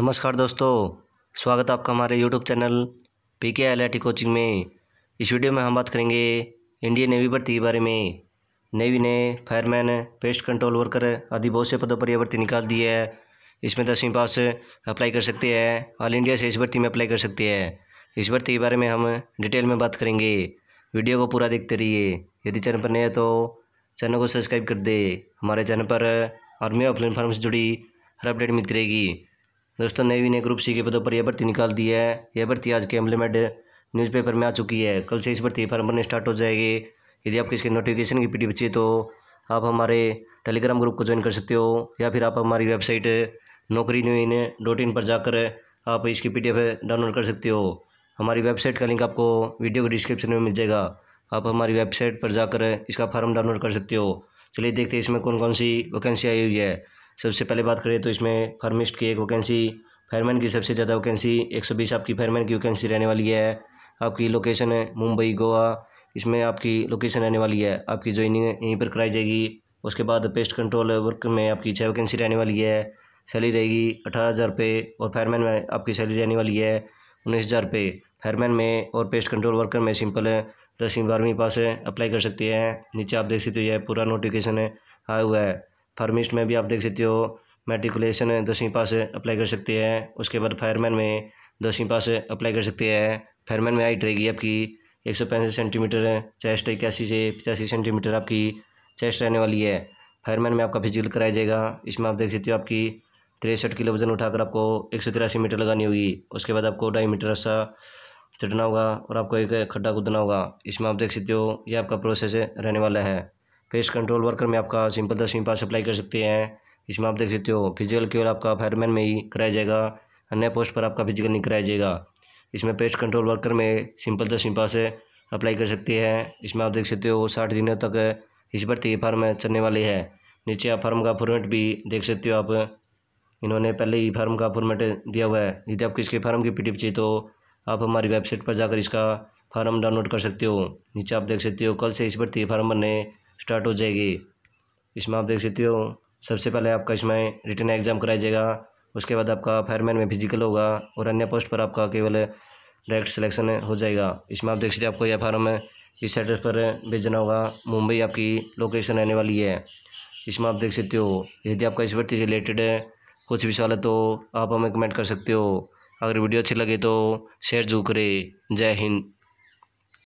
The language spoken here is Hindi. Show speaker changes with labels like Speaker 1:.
Speaker 1: नमस्कार दोस्तों स्वागत है आपका हमारे यूट्यूब चैनल पी के आई कोचिंग में इस वीडियो में हम बात करेंगे इंडियन नेवी भर्ती के बारे में नेवी ने फायरमैन पेस्ट कंट्रोल वर्कर आदि बहुत से पदों पर यह भर्ती निकाल दी है इसमें दसवीं पास अप्लाई कर सकते हैं ऑल इंडिया से इस भर्ती में अप्लाई कर सकते हैं इस भर्ती के बारे में हम डिटेल में बात करेंगे वीडियो को पूरा देखते रहिए यदि चैनल पर नए हैं तो चैनल को सब्सक्राइब कर दे हमारे चैनल पर आर्मी ऑफ प्लेटफॉर्म से जुड़ी हर अपडेट मिलती रहेगी दोस्तों नेवी ने ग्रुप सी के पदों पर यह भर्ती निकाल दी है यह भर्ती आज के हमले न्यूज़पेपर में आ चुकी है कल से इस भर्ती फॉर्म भरने स्टार्ट हो जाएगी यदि आप किसी नोटिफिकेशन की पीटी बची तो आप हमारे टेलीग्राम ग्रुप को ज्वाइन कर सकते हो या फिर आप हमारी वेबसाइट नौकरी न्यू इन डॉट इन पर जाकर आप इसकी पी डाउनलोड कर सकते हो हमारी वेबसाइट का लिंक आपको वीडियो के डिस्क्रिप्शन में मिल जाएगा आप हमारी वेबसाइट पर जाकर इसका फॉर्म डाउनलोड कर सकते हो चलिए देखते हैं इसमें कौन कौन सी वैकेंसी आई हुई है सबसे पहले बात करें तो इसमें फार्मिस्ट की एक वैकेंसी फेयरमैन की सबसे ज़्यादा वैकेंसी 120 आपकी फेयरमैन की वैकेंसी रहने वाली है आपकी लोकेशन है मुंबई गोवा इसमें आपकी लोकेशन रहने वाली है आपकी ज्वाइनिंग यहीं पर कराई जाएगी उसके बाद पेस्ट कंट्रोल वर्क में आपकी छः वैकेंसी रहने वाली है सैलरी रहेगी अठारह हज़ार रुपये और फायरमैन में आपकी सैलरी रहने वाली है उन्नीस हज़ार रुपये फायरमैन में और पेस्ट कंट्रोल वर्कर में सिंपल है दसवीं बारहवीं पास अप्लाई कर सकते हैं नीचे आप देख सकते हो यह पूरा नोटिफिकेशन आया हुआ है फार्मिस्ट में भी आप देख सकते हो मेट्रिकुलेशन दसवीं पास अप्लाई कर सकते हैं उसके बाद फायरमैन में दसवीं पास अप्लाई कर सकते हैं फायरमैन में हाइट रहेगी आपकी एक सौ पैंसठ सेंटीमीटर चेस्ट इक्यासी से पचासी सेंटीमीटर आपकी चेस्ट रहने वाली है फायरमैन में आपका फिजिकल कराया जाएगा इसमें आप देख सकते हो आपकी तिरसठ किलो वजन उठाकर आपको एक सौ तिरासी मीटर लगानी होगी उसके बाद आपको ढाई मीटर रस्सा चढ़ना होगा और आपको एक खड्डा कूदना होगा इसमें आप देख सकते हो ये आपका प्रोसेस रहने वाला है फेस कंट्रोल वर्कर में आपका सिंपल सिम पास अप्लाई कर सकते हैं इसमें आप देख सकते हो फिजिकल केवल आपका फायरमैन में ही कराया जाएगा अन्य पोस्ट पर आपका फिजिकल नहीं कराया जाएगा इसमें पेस्ट कंट्रोल वर्कर में सिंपल सिम पास अप्लाई कर सकते हैं इसमें आप देख सकते हो साठ दिनों तक इस भर्ती फार्म चलने वाली है नीचे आप फार्म का फॉर्मेट भी देख सकते हो आप इन्होंने पहले ही फार्म का फॉर्मेट दिया हुआ है यदि आपको इसके फार्म की पीटीएफ चाहिए तो आप हमारी वेबसाइट पर जाकर इसका फार्म डाउनलोड कर सकते हो नीचे आप देख सकते हो कल से इस भर्ती फार्म बनने स्टार्ट हो जाएगी इसमें आप देख सकते हो सबसे पहले आपका इसमें रिटर्न एग्ज़ाम कराया जाएगा उसके बाद आपका फायरमैन में फिजिकल होगा और अन्य पोस्ट पर आपका केवल डायरेक्ट सिलेक्शन हो जाएगा इसमें आप देख सकते हो आपको यह फार्म इस एड्रेस पर भेजना होगा मुंबई आपकी लोकेशन रहने वाली है इसमें आप देख सकते हो यदि आपका इस भर्ती से रिलेटेड कुछ भी सवाल है तो आप हमें कमेंट कर सकते हो अगर वीडियो अच्छी लगे तो शेयर जरूर करें जय हिंद